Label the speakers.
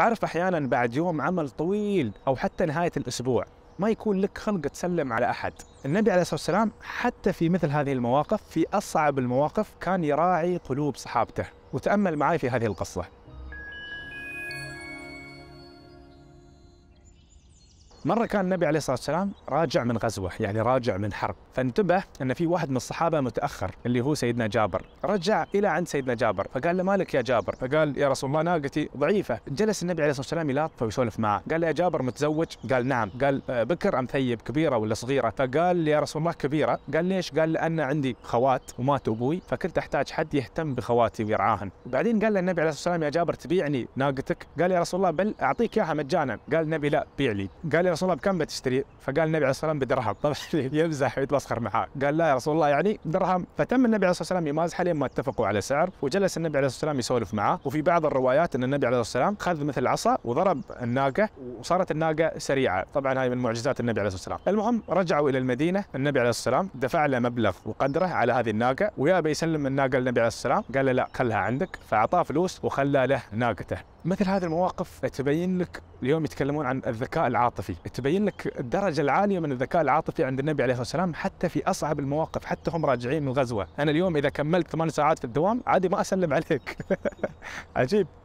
Speaker 1: تعرف احيانا بعد يوم عمل طويل او حتى نهايه الاسبوع ما يكون لك خلق تسلم على احد، النبي عليه الصلاه والسلام حتى في مثل هذه المواقف في اصعب المواقف كان يراعي قلوب صحابته، وتامل معي في هذه القصه. مرة كان النبي عليه الصلاة والسلام راجع من غزوة يعني راجع من حرب فانتبه أن في واحد من الصحابة متأخر اللي هو سيدنا جابر رجع إلى عند سيدنا جابر فقال له مالك يا جابر فقال يا رسول الله ناقتي ضعيفة جلس النبي عليه الصلاة والسلام يلاطفه ويسولف معه قال له يا جابر متزوج قال نعم قال أه، بكر أم ثيب كبيرة ولا صغيرة فقال يا رسول الله كبيرة قال ليش قال لأن عندي خوات ومات أبوي فكنت أحتاج حد يهتم بخواتي ويرعاهن وبعدين قال له النبي عليه الصلاة والسلام يا جابر تبيعني ناقتك قال يا رسول الله بل أعطيك إياها مجانا قال النبي لا بيع لي قال يا رسول الله بكم بتشتري؟ فقال النبي عليه الصلاه والسلام بدرهم، طبعا يمزح ويتمسخر معاه، قال لا يا رسول الله يعني درهم، فتم النبي عليه الصلاه والسلام يمازحه لين ما اتفقوا على سعر، وجلس النبي عليه الصلاه والسلام يسولف معاه، وفي بعض الروايات ان النبي عليه الصلاه والسلام خذ مثل عصا وضرب الناقه وصارت الناقه سريعه، طبعا هاي من معجزات النبي عليه الصلاه والسلام، المهم رجعوا الى المدينه، النبي عليه الصلاه والسلام دفع له مبلغ وقدره على هذه الناقه، ويا بيسلم الناقه للنبي عليه الصلاه والسلام، قال له لا خلها عندك، فاعطاه فلوس وخلى له ناقته، مثل هذه المواقف تبين لك اليوم يتكلمون عن الذكاء العاطفي تبين لك الدرجه العاليه من الذكاء العاطفي عند النبي عليه الصلاه والسلام حتى في اصعب المواقف حتى هم راجعين من الغزوه انا اليوم اذا كملت ثمان ساعات في الدوام عادي ما اسلم عليك عجيب